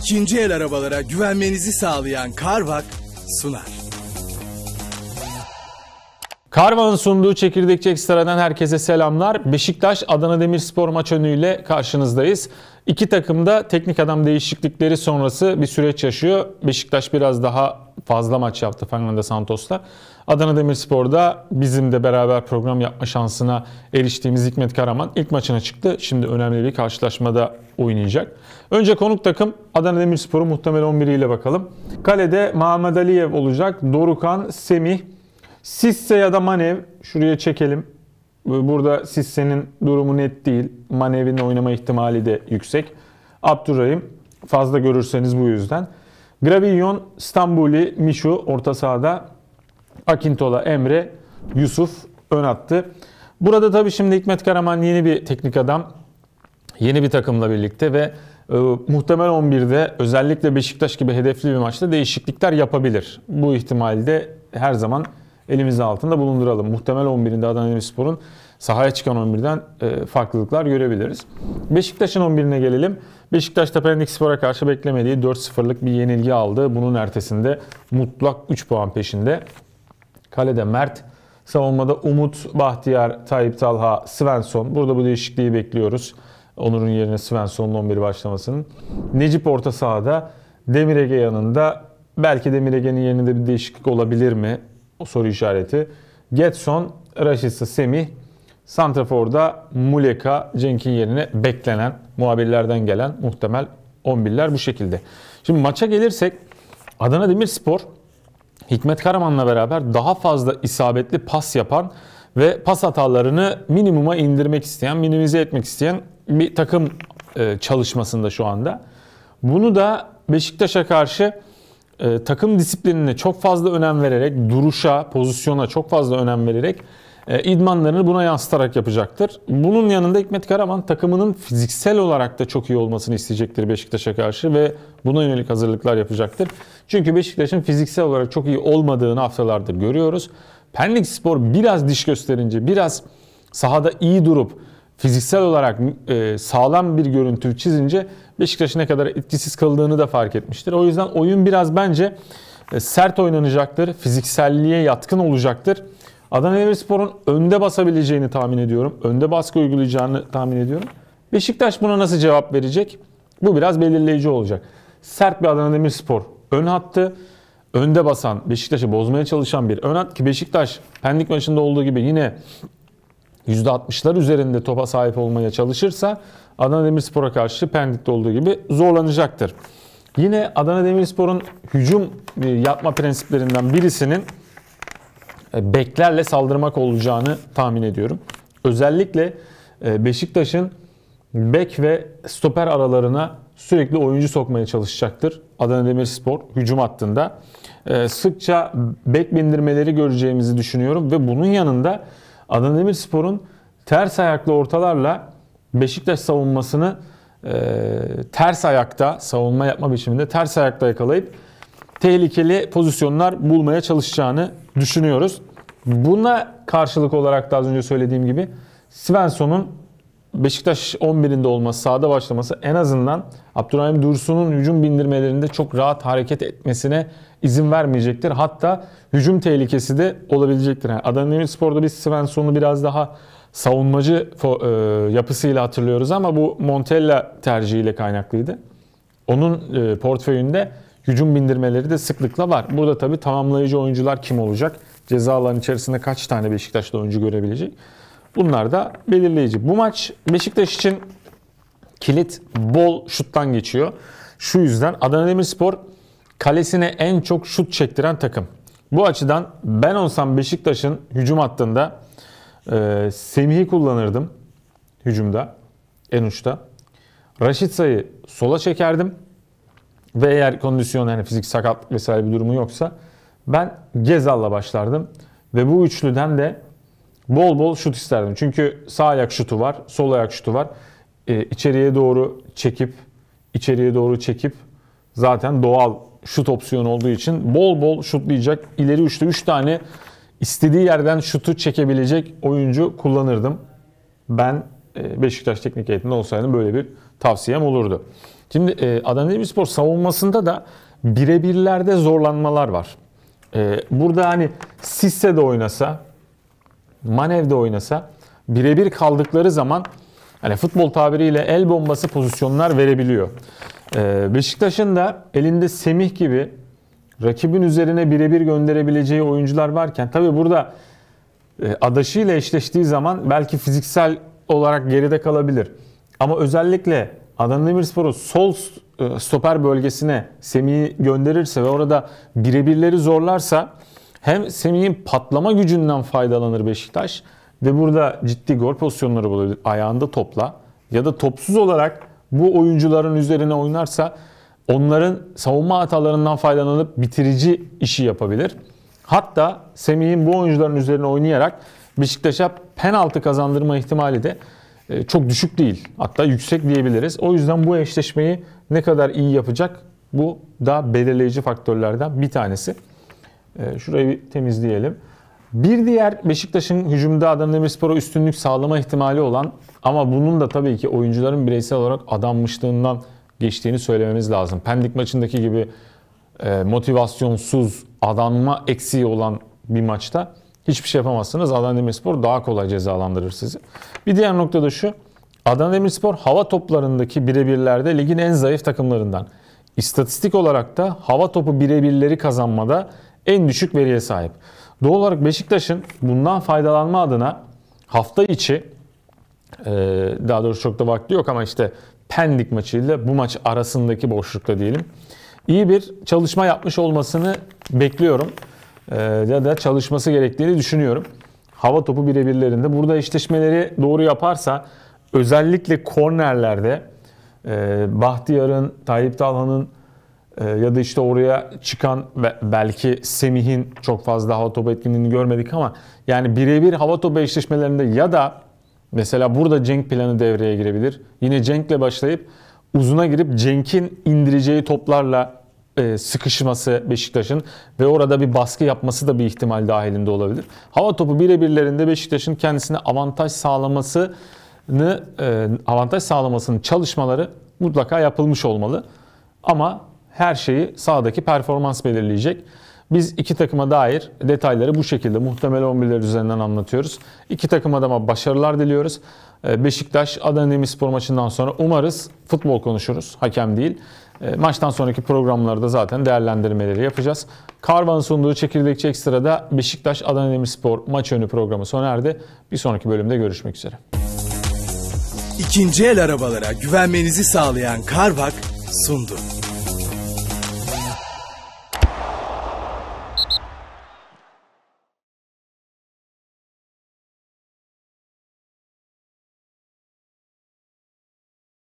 ikinci el arabalara güvenmenizi sağlayan Carvak sunar. Karvan'ın sunduğu Çekirdek Ekstra'dan herkese selamlar. Beşiktaş Adana Demirspor maç önüyle karşınızdayız. İki takım da teknik adam değişiklikleri sonrası bir süreç yaşıyor. Beşiktaş biraz daha fazla maç yaptı Fernando Santos'la. Adana Demirspor'da bizim de beraber program yapma şansına eriştiğimiz Hikmet Karaman ilk maçına çıktı. Şimdi önemli bir karşılaşmada oynayacak. Önce konuk takım Adana Demirspor'u muhtemel 11 ile bakalım. Kalede Mahmet Aliyev olacak. Dorukan, Semih, Sisse ya da Manev şuraya çekelim. Burada Sisse'nin durumu net değil. Manev'in oynama ihtimali de yüksek. Abdurrahim fazla görürseniz bu yüzden. Gravillon, Stambuli, Mişu orta sahada. Akintola, Emre, Yusuf ön attı. Burada tabii şimdi Hikmet Karaman yeni bir teknik adam. Yeni bir takımla birlikte ve e, muhtemel 11'de özellikle Beşiktaş gibi hedefli bir maçta değişiklikler yapabilir. Bu ihtimalde her zaman elimizin altında bulunduralım. Muhtemel 11'inde Adana Demirspor'un sahaya çıkan 11'den e, farklılıklar görebiliriz. Beşiktaş'ın 11'ine gelelim. Beşiktaş da Spor'a karşı beklemediği 4-0'lık bir yenilgi aldı. Bunun ertesinde mutlak 3 puan peşinde. Kalede Mert, savunmada Umut, Bahtiyar, Tayyip Talha, Svensson. Burada bu değişikliği bekliyoruz. Onur'un yerine Svensson'un 11 başlamasının. Necip orta sahada, Demir Ege yanında. Belki Demir yerinde bir değişiklik olabilir mi? O soru işareti. Getson, Raşitsa, Semih, Santrafor'da Muleka, Cenk'in yerine beklenen, muhabirlerden gelen muhtemel 11'ler bu şekilde. Şimdi maça gelirsek Adana Demirspor Hikmet Karaman'la beraber daha fazla isabetli pas yapan ve pas hatalarını minimuma indirmek isteyen, minimize etmek isteyen bir takım e, çalışmasında şu anda. Bunu da Beşiktaş'a karşı e, takım disiplinine çok fazla önem vererek, duruşa, pozisyona çok fazla önem vererek e, idmanlarını buna yansıtarak yapacaktır. Bunun yanında Hikmet Karaman takımının fiziksel olarak da çok iyi olmasını isteyecektir Beşiktaş'a karşı ve buna yönelik hazırlıklar yapacaktır. Çünkü Beşiktaş'ın fiziksel olarak çok iyi olmadığını haftalardır görüyoruz. Pendik Spor biraz diş gösterince, biraz sahada iyi durup fiziksel olarak e, sağlam bir görüntü çizince Beşiktaş'ın ne kadar etkisiz kaldığını da fark etmiştir. O yüzden oyun biraz bence e, sert oynanacaktır. Fizikselliğe yatkın olacaktır. Adana Demirspor'un önde basabileceğini tahmin ediyorum. Önde baskı uygulayacağını tahmin ediyorum. Beşiktaş buna nasıl cevap verecek? Bu biraz belirleyici olacak. Sert bir Adana Demirspor ön hattı. Önde basan, Beşiktaş'ı bozmaya çalışan bir ön hat ki Beşiktaş Pendik maçında olduğu gibi yine %60'lar üzerinde topa sahip olmaya çalışırsa Adana Demirspor'a karşı Pendik'te olduğu gibi zorlanacaktır. Yine Adana Demirspor'un hücum e, yapma prensiplerinden birisinin e, beklerle saldırmak olacağını tahmin ediyorum. Özellikle e, Beşiktaş'ın bek ve stoper aralarına sürekli oyuncu sokmaya çalışacaktır. Adana Demirspor hücum hattında. Sıkça bek bindirmeleri göreceğimizi düşünüyorum ve bunun yanında Adana Demirspor'un ters ayaklı ortalarla Beşiktaş savunmasını e, ters ayakta savunma yapma biçiminde ters ayakta yakalayıp tehlikeli pozisyonlar bulmaya çalışacağını düşünüyoruz. Buna karşılık olarak da az önce söylediğim gibi Svensson'un Beşiktaş 11'inde olması, sahada başlaması en azından Abdurrahim Dursun'un hücum bindirmelerinde çok rahat hareket etmesine izin vermeyecektir. Hatta hücum tehlikesi de olabilecektir. Yani Adana Demirspor'da biz Svensson'u biraz daha savunmacı e, yapısıyla hatırlıyoruz ama bu Montella tercihiyle kaynaklıydı. Onun e, portföyünde hücum bindirmeleri de sıklıkla var. Burada tabii tamamlayıcı oyuncular kim olacak? Ceza içerisinde kaç tane Beşiktaşlı oyuncu görebilecek? Bunlar da belirleyici. Bu maç Beşiktaş için kilit bol şuttan geçiyor. Şu yüzden Adana Demirspor kalesine en çok şut çektiren takım. Bu açıdan ben olsam Beşiktaş'ın hücum hattında e, Semih'i kullanırdım hücumda en uçta. Raşit Say'ı sola çekerdim ve eğer kondisyon yani fizik sakat vesaire bir durumu yoksa ben Gezal'la başlardım ve bu üçlüden de Bol bol şut isterdim. Çünkü sağ ayak şutu var, sol ayak şutu var. E, içeriye doğru çekip, içeriye doğru çekip zaten doğal şut opsiyonu olduğu için bol bol şutlayacak. İleri üçte 3 üç tane istediği yerden şutu çekebilecek oyuncu kullanırdım. Ben e, Beşiktaş teknik heyetinde olsaydım böyle bir tavsiyem olurdu. Şimdi e, Adana Demirspor savunmasında da birebirlerde zorlanmalar var. E, burada hani Sisse de oynasa Manev'de oynasa birebir kaldıkları zaman hani futbol tabiriyle el bombası pozisyonlar verebiliyor. Ee, Beşiktaş'ın da elinde Semih gibi rakibin üzerine birebir gönderebileceği oyuncular varken tabi burada e, adaşıyla eşleştiği zaman belki fiziksel olarak geride kalabilir. Ama özellikle Adana Demirspor'u sol e, stoper bölgesine Semih'i gönderirse ve orada birebirleri zorlarsa hem Semih'in patlama gücünden faydalanır Beşiktaş ve burada ciddi gol pozisyonları bulabilir. Ayağında topla ya da topsuz olarak bu oyuncuların üzerine oynarsa onların savunma hatalarından faydalanıp bitirici işi yapabilir. Hatta Semih'in bu oyuncuların üzerine oynayarak Beşiktaş'a penaltı kazandırma ihtimali de e, çok düşük değil. Hatta yüksek diyebiliriz. O yüzden bu eşleşmeyi ne kadar iyi yapacak bu da belirleyici faktörlerden bir tanesi. Ee, şurayı bir temizleyelim. Bir diğer Beşiktaş'ın hücumda Adana Demirspor'a üstünlük sağlama ihtimali olan ama bunun da tabii ki oyuncuların bireysel olarak adanmışlığından geçtiğini söylememiz lazım. Pendik maçındaki gibi e, motivasyonsuz, adanma eksiği olan bir maçta hiçbir şey yapamazsınız. Adana Demirspor daha kolay cezalandırır sizi. Bir diğer nokta da şu. Adana Demirspor hava toplarındaki birebirlerde ligin en zayıf takımlarından. İstatistik olarak da hava topu birebirleri kazanmada en düşük veriye sahip. Doğal olarak Beşiktaş'ın bundan faydalanma adına hafta içi e, daha doğrusu çok da vakti yok ama işte Pendik maçıyla bu maç arasındaki boşlukta diyelim. İyi bir çalışma yapmış olmasını bekliyorum. E, ya da çalışması gerektiğini düşünüyorum. Hava topu birebirlerinde. Burada eşleşmeleri doğru yaparsa özellikle kornerlerde e, Bahtiyar'ın, Tayyip Talhan'ın ee, ya da işte oraya çıkan ve belki Semih'in çok fazla hava topu etkinliğini görmedik ama yani birebir hava topu eşleşmelerinde ya da mesela burada Cenk planı devreye girebilir. Yine Cenk'le başlayıp uzuna girip Cenk'in indireceği toplarla e, sıkışması Beşiktaş'ın ve orada bir baskı yapması da bir ihtimal dahilinde olabilir. Hava topu birebirlerinde Beşiktaş'ın kendisine avantaj sağlamasını e, avantaj sağlamasının çalışmaları mutlaka yapılmış olmalı. Ama her şeyi sahadaki performans belirleyecek. Biz iki takıma dair detayları bu şekilde muhtemel 11'ler üzerinden anlatıyoruz. İki takım adama başarılar diliyoruz. Ee, Beşiktaş Adana Demirspor maçından sonra umarız futbol konuşuruz. Hakem değil. Ee, maçtan sonraki programlarda zaten değerlendirmeleri yapacağız. Karvan'ın sunduğu çekirdekçi ekstrada Beşiktaş Adana Demirspor maç önü programı sona erdi. Bir sonraki bölümde görüşmek üzere. İkinci el arabalara güvenmenizi sağlayan Carvak sundu.